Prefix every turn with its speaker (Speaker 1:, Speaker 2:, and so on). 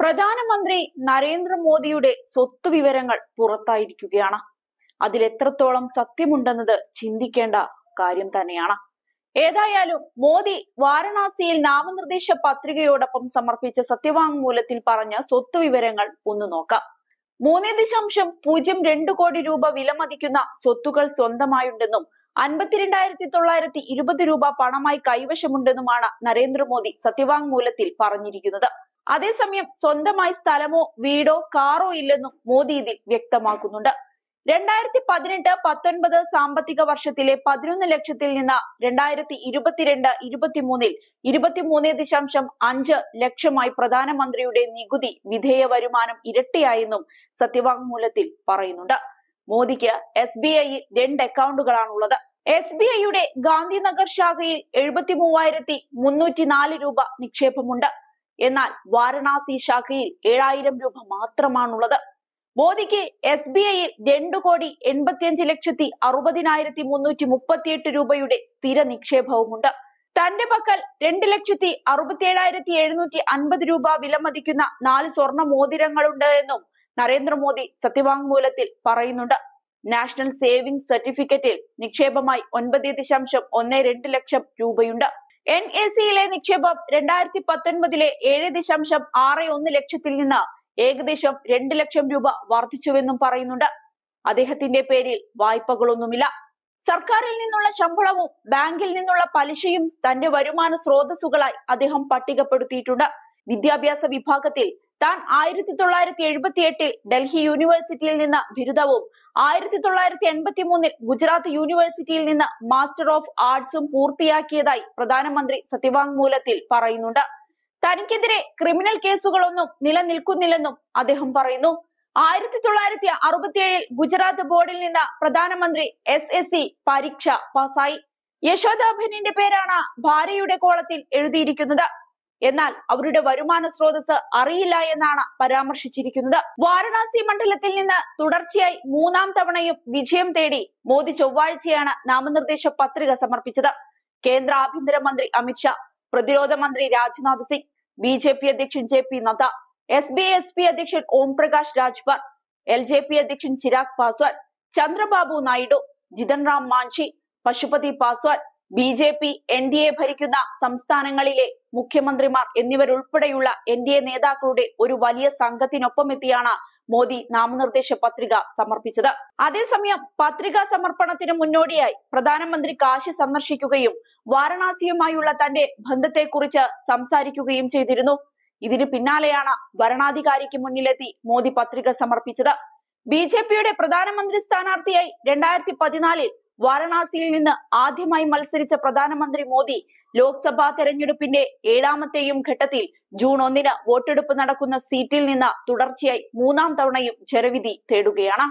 Speaker 1: പ്രധാനമന്ത്രി നരേന്ദ്രമോദിയുടെ സ്വത്ത് വിവരങ്ങൾ പുറത്തായിരിക്കുകയാണ് അതിലെത്രത്തോളം സത്യമുണ്ടെന്നത് ചിന്തിക്കേണ്ട കാര്യം തന്നെയാണ് ഏതായാലും മോദി വാരണാസിയിൽ നാമനിർദ്ദേശ പത്രികയോടൊപ്പം സമർപ്പിച്ച സത്യവാങ്മൂലത്തിൽ പറഞ്ഞ സ്വത്ത് വിവരങ്ങൾ ഒന്ന് നോക്കാം മൂന്ന് ദശാംശം പൂജ്യം രണ്ട് കോടി രൂപ വിലമതിക്കുന്ന സ്വത്തുകൾ സ്വന്തമായുണ്ടെന്നും അൻപത്തിരണ്ടായിരത്തി തൊള്ളായിരത്തി ഇരുപത് രൂപ പണമായി കൈവശമുണ്ടെന്നുമാണ് നരേന്ദ്രമോദി സത്യവാങ്മൂലത്തിൽ പറഞ്ഞിരിക്കുന്നത് അതേസമയം സ്വന്തമായി സ്ഥലമോ വീടോ കാറോ ഇല്ലെന്നും മോദി ഇതിൽ വ്യക്തമാക്കുന്നുണ്ട് രണ്ടായിരത്തി പതിനെട്ട് പത്തൊൻപത് സാമ്പത്തിക വർഷത്തിലെ പതിനൊന്ന് ലക്ഷത്തിൽ നിന്ന് രണ്ടായിരത്തി ഇരുപത്തിരണ്ട് ഇരുപത്തിമൂന്നിൽ ഇരുപത്തിമൂന്ന് ദശാംശം അഞ്ച് ലക്ഷമായി പ്രധാനമന്ത്രിയുടെ നികുതി വിധേയ വരുമാനം ഇരട്ടിയായെന്നും സത്യവാങ്മൂലത്തിൽ പറയുന്നുണ്ട് മോദിക്ക് എസ് ബി ഐയിൽ രണ്ട് അക്കൗണ്ടുകളാണുള്ളത് എസ് ബി ഐയുടെ ഗാന്ധിനഗർ ശാഖയിൽ എഴുപത്തി മൂവായിരത്തി മുന്നൂറ്റി നാല് രൂപ നിക്ഷേപമുണ്ട് എന്നാൽ വാരണാസി ശാഖയിൽ ഏഴായിരം രൂപ മാത്രമാണുള്ളത് മോദിക്ക് എസ് ബി ഐയിൽ രണ്ടു കോടി എൺപത്തിയഞ്ച് ലക്ഷത്തി അറുപതിനായിരത്തി മുന്നൂറ്റി മുപ്പത്തിയെട്ട് രൂപയുടെ സ്ഥിര നിക്ഷേപവുമുണ്ട് തന്റെ പക്കൽ രണ്ട് ലക്ഷത്തി അറുപത്തിയേഴായിരത്തി എഴുന്നൂറ്റി അൻപത് രൂപ വിലമതിക്കുന്ന നാല് സ്വർണ്ണ മോതിരങ്ങളുണ്ട് എന്നും നരേന്ദ്രമോദി സത്യവാങ്മൂലത്തിൽ പറയുന്നുണ്ട് നാഷണൽ സേവിംഗ് സർട്ടിഫിക്കറ്റിൽ നിക്ഷേപമായി ഒൻപത് ദശാംശം ഒന്ന് രണ്ട് ലക്ഷം രൂപയുണ്ട് എൻ എ സിയിലെ നിക്ഷേപം രണ്ടായിരത്തി പത്തൊൻപതിലെ ഏഴ് ദശാംശം ആറ് ഒന്ന് ലക്ഷത്തിൽ നിന്ന് ഏകദേശം രണ്ട് ലക്ഷം രൂപ വർദ്ധിച്ചുവെന്നും പറയുന്നുണ്ട് അദ്ദേഹത്തിന്റെ പേരിൽ വായ്പകളൊന്നുമില്ല സർക്കാരിൽ നിന്നുള്ള ശമ്പളവും ബാങ്കിൽ നിന്നുള്ള പലിശയും തന്റെ വരുമാന സ്രോതസ്സുകളായി അദ്ദേഹം പട്ടികപ്പെടുത്തിയിട്ടുണ്ട് വിദ്യാഭ്യാസ വിഭാഗത്തിൽ താൻ ആയിരത്തി തൊള്ളായിരത്തി എഴുപത്തി എട്ടിൽ ഡൽഹി യൂണിവേഴ്സിറ്റിയിൽ നിന്ന് ബിരുദവും ആയിരത്തി തൊള്ളായിരത്തി എൺപത്തി മൂന്നിൽ ഗുജറാത്ത് യൂണിവേഴ്സിറ്റിയിൽ നിന്ന് മാസ്റ്റർ ഓഫ് ആർട്സും പൂർത്തിയാക്കിയതായി പ്രധാനമന്ത്രി സത്യവാങ്മൂലത്തിൽ പറയുന്നുണ്ട് തനിക്കെതിരെ ക്രിമിനൽ കേസുകളൊന്നും നിലനിൽക്കുന്നില്ലെന്നും അദ്ദേഹം പറയുന്നു ആയിരത്തി തൊള്ളായിരത്തി അറുപത്തിയേഴിൽ ഗുജറാത്ത് ബോർഡിൽ നിന്ന് പ്രധാനമന്ത്രി എസ് എസ് സി പരീക്ഷ പാസായി യശോദാഭനിന്റെ പേരാണ് ഭാര്യയുടെ കോളത്തിൽ എഴുതിയിരിക്കുന്നത് എന്നാൽ അവരുടെ വരുമാന സ്രോതസ് അറിയില്ല എന്നാണ് പരാമർശിച്ചിരിക്കുന്നത് വാരണാസി മണ്ഡലത്തിൽ നിന്ന് തുടർച്ചയായി മൂന്നാം തവണയും വിജയം തേടി മോദി ചൊവ്വാഴ്ചയാണ് നാമനിർദ്ദേശ പത്രിക സമർപ്പിച്ചത് കേന്ദ്ര ആഭ്യന്തരമന്ത്രി അമിത്ഷാ പ്രതിരോധ മന്ത്രി Rajnath Singh B J P അധ്യക്ഷൻ J P Nadda S B S P അധ്യക്ഷൻ Om Prakash Rajbhar L J P അധ്യക്ഷൻ Chirag Paswan Chandrababu Naidu Jitan Ram Manjhi Pashupati Paswan B J P N D A ഭരിക്കുന്ന സംസ്ഥാനങ്ങളിലെ മുഖ്യമന്ത്രിമാർ എന്നിവരുൾപ്പെടെയുള്ള എൻ ഡി എ നേതാക്കളുടെ ഒരു വലിയ എത്തിയാണ് മോദി നാമനിർദ്ദേശ പത്രിക സമർപ്പിച്ചത് അതേസമയം പത്രികാ സമർപ്പണത്തിന് മുന്നോടിയായി പ്രധാനമന്ത്രി കാശി സന്ദർശിക്കുകയും വാരണാസിയുമായുള്ള തന്റെ ബന്ധത്തെക്കുറിച്ച് സംസാരിക്കുകയും ചെയ്തിരുന്നു ഇതിനു പിന്നാലെയാണ് വരണാധികാരിക്ക് മുന്നിലെത്തി മോദി പത്രിക സമർപ്പിച്ചത് ബി ജെ പിയുടെ പ്രധാനമന്ത്രി സ്ഥാനാർത്ഥിയായി രണ്ടായിരത്തി പതിനാലിൽ വാരണാസിയിൽ നിന്ന് ആദ്യമായി മത്സരിച്ച പ്രധാനമന്ത്രി മോദി ലോക്സഭാ തെരഞ്ഞെടുപ്പിന്റെ ഏഴാമത്തെയും ഘട്ടത്തിൽ ജൂൺ ഒന്നിന് വോട്ടെടുപ്പ് നടക്കുന്ന സീറ്റിൽ നിന്ന് തുടർച്ചയായി മൂന്നാം തവണയും ജരവിധി തേടുകയാണ്